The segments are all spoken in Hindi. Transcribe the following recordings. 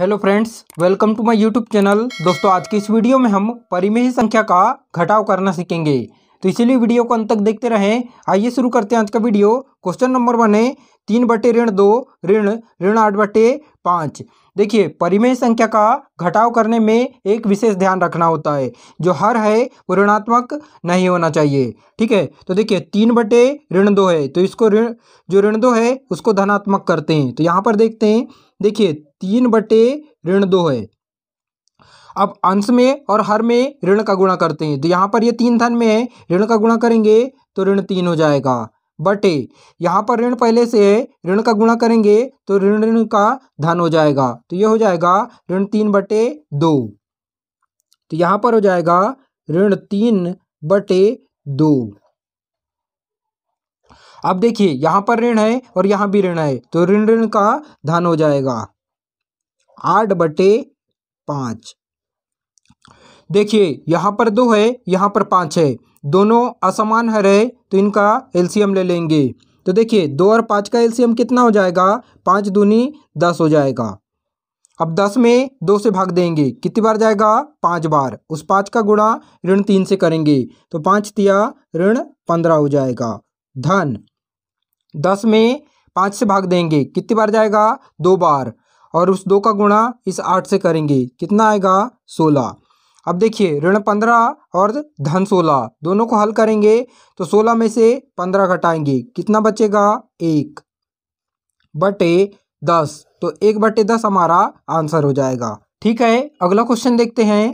hello friends welcome to my YouTube channel दोस्तों आज की इस वीडियो में हम परिमेय संख्या का घटाव करना सीखेंगे तो इसीलिए वीडियो को अंत तक देखते रहें आइए शुरू करते हैं आज का वीडियो क्वेश्चन नंबर वन है तीन बटे ऋण दो ऋण ऋण आठ बटे पाँच देखिए परिमेय संख्या का घटाव करने में एक विशेष ध्यान रखना होता है जो हर है वो ऋणात्मक नहीं होना चाहिए ठीक है तो देखिए तीन बटे ऋण दो है तो इसको ऋण जो ऋण दो है उसको धनात्मक करते हैं तो यहाँ पर देखते हैं देखिए तीन बटे ऋण दो है अब अंश में और हर में ऋण का गुणा करते हैं तो यहाँ पर ये तीन धन में है ऋण का गुणा करेंगे तो ऋण तीन हो जाएगा बटे यहाँ पर ऋण पहले से है ऋण का गुणा करेंगे तो ऋण ऋण का धन हो जाएगा तो ये हो जाएगा ऋण तीन बटे दो तो यहाँ पर हो जाएगा ऋण तीन बटे दो अब देखिए यहाँ पर ऋण है और यहाँ भी ऋण है तो ऋण ऋण का धन हो जाएगा आठ बटे पाँच देखिए यहाँ पर दो है यहाँ पर पाँच है दोनों असमान है रहे तो इनका एलसीएम ले लेंगे तो देखिए दो और पाँच का एलसीएम कितना हो जाएगा पाँच दूनी दस हो जाएगा अब दस में दो से भाग देंगे कितनी बार जाएगा पाँच बार उस पाँच का गुणा ऋण तीन से करेंगे तो पाँच तिया ऋण पंद्रह हो जाएगा धन दस में पाँच से भाग देंगे कितनी बार जाएगा दो बार और उस दो का गुणा इस आठ से करेंगे कितना आएगा सोलह अब देखिए ऋण पंद्रह और धन सोलह दोनों को हल करेंगे तो सोलह में से पंद्रह घटाएंगे कितना बचेगा एक बटे दस तो एक बटे दस हमारा आंसर हो जाएगा ठीक है अगला क्वेश्चन देखते हैं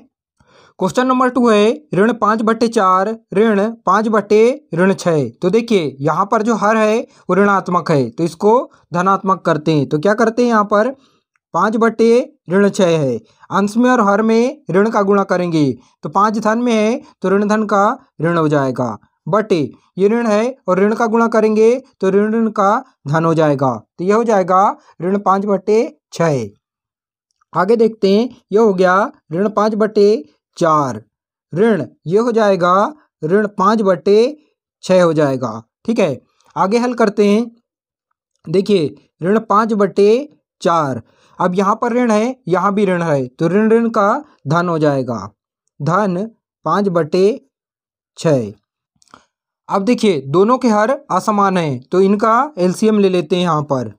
क्वेश्चन नंबर टू है ऋण पाँच बटे चार ऋण पाँच बटे ऋण छः तो देखिए यहाँ पर जो हर है वो ऋणात्मक है तो इसको धनात्मक करते हैं तो क्या करते हैं यहाँ पर पाँच बटे ऋण छः है अंश में और हर में ऋण का गुणा करेंगे तो पाँच धन में है तो ऋण धन का ऋण हो जाएगा बटे ये ऋण है और ऋण का गुणा करेंगे तो ऋण ऋण का धन हो जाएगा तो यह हो जाएगा ऋण पाँच बटे छः आगे देखते हैं यह हो गया ऋण पाँच बटे चार ऋण यह हो जाएगा ऋण पाँच बटे छः हो जाएगा ठीक है आगे हल करते हैं देखिए ऋण पाँच बटे चार अब यहाँ पर ऋण है यहाँ भी ऋण है तो ऋण ऋण का धन हो जाएगा धन पाँच बटे छ अब देखिए दोनों के हर असमान है तो इनका एलसीएम ले लेते हैं यहाँ पर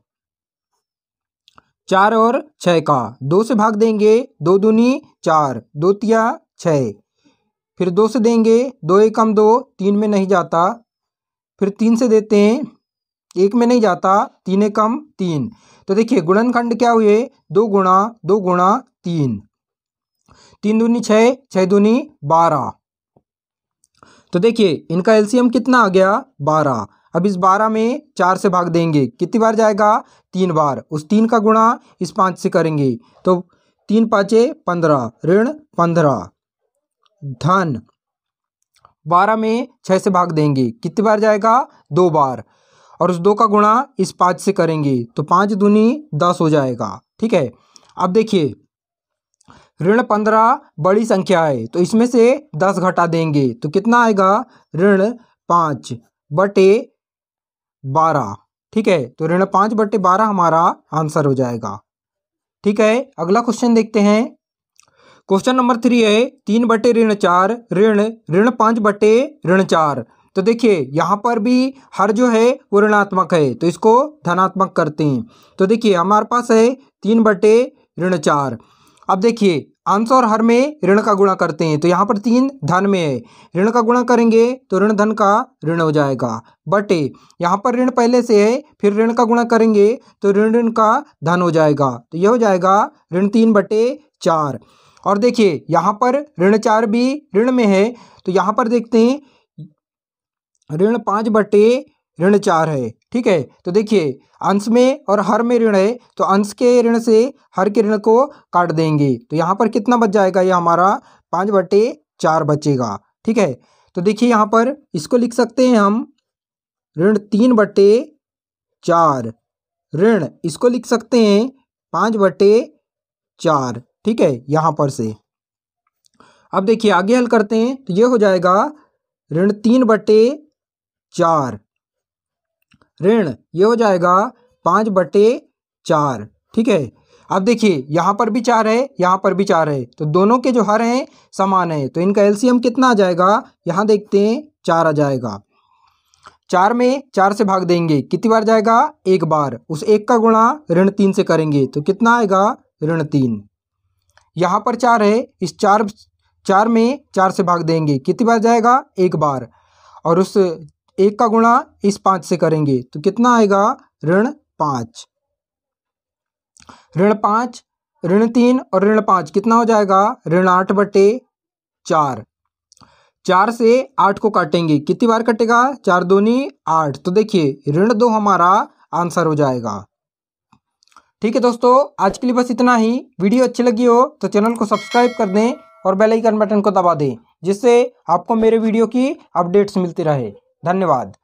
चार और छः का दो से भाग देंगे दो दूनी चार दो तिया छः फिर दो से देंगे दो एकम दो तीन में नहीं जाता फिर तीन से देते हैं एक में नहीं जाता तीन कम तीन तो देखिए गुणनखंड क्या हुए दो गुणा दो गुणा तीन तीन दूनी छः छः दूनी बारह तो देखिए इनका एलसीएम कितना आ गया बारह अब इस बारह में चार से भाग देंगे कितनी बार जाएगा तीन बार उस तीन का गुणा इस पाँच से करेंगे तो तीन पाँचे पंद्रह ऋण पंद्रह धन बारह में छः से भाग देंगे कितनी बार जाएगा दो बार और उस दो का गुणा इस पाँच से करेंगे तो पाँच दूनी दस हो जाएगा ठीक है अब देखिए ऋण पंद्रह बड़ी संख्या है तो इसमें से दस घटा देंगे तो कितना आएगा ऋण पाँच बटे बारह ठीक है तो ऋण पाँच बटे बारह हमारा आंसर हो जाएगा ठीक है अगला क्वेश्चन देखते हैं क्वेश्चन नंबर थ्री है तीन बटे ऋण चार ऋण ऋण पाँच बटे ऋण चार तो देखिए यहाँ पर भी हर जो है वो ऋणात्मक है तो इसको धनात्मक करते हैं तो देखिए हमारे पास है तीन बटे ऋण चार अब देखिए अंश और हर में ऋण का गुणा करते हैं तो यहाँ पर तीन धन में है ऋण का गुणा करेंगे तो ऋण धन का ऋण हो जाएगा बटे यहाँ पर ऋण पहले से है फिर ऋण का गुणा करेंगे तो ऋण ऋण का धन हो जाएगा तो यह हो जाएगा ऋण तीन बटे चार और देखिए यहाँ पर ऋण चार भी ऋण में है तो यहाँ पर देखते हैं ऋण पाँच बटे ऋण चार है ठीक है तो देखिए अंश में और हर में ऋण है तो अंश के ऋण से हर के ऋण को काट देंगे तो यहाँ पर कितना बच जाएगा ये हमारा पाँच बटे चार बचेगा ठीक है तो देखिए यहाँ पर इसको लिख सकते हैं हम ऋण तीन बटे चार ऋण इसको लिख सकते हैं पाँच बटे चार ठीक है यहाँ पर से अब देखिए आगे हल करते हैं तो ये हो जाएगा ऋण तीन बटे चार ऋण ये हो जाएगा पाँच बटे चार ठीक है अब देखिए यहाँ पर भी चार है यहाँ पर भी चार है तो दोनों के जो हर हैं समान है तो इनका एलसीएम कितना आ जाएगा यहाँ देखते हैं चार आ जाएगा चार में चार से भाग देंगे कितनी बार जाएगा एक बार उस एक का गुणा ऋण तीन से करेंगे तो कितना आएगा ऋण तीन यहाँ पर चार है इस चार चार में चार से भाग देंगे कितनी बार जाएगा एक बार और उस एक का गुणा इस पांच से करेंगे तो कितना आएगा ऋण पांच ऋण पांच ऋण तीन और ऋण पांच कितना हो जाएगा ऋण आठ बटे चार चार से आठ को काटेंगे कितनी बार कटेगा चार दूनी आठ तो देखिए ऋण दो हमारा आंसर हो जाएगा ठीक है दोस्तों आज के लिए बस इतना ही वीडियो अच्छी लगी हो तो चैनल को सब्सक्राइब कर दें और बेल आइकन बटन को दबा दें जिससे आपको मेरे वीडियो की अपडेट्स मिलती रहे धन्यवाद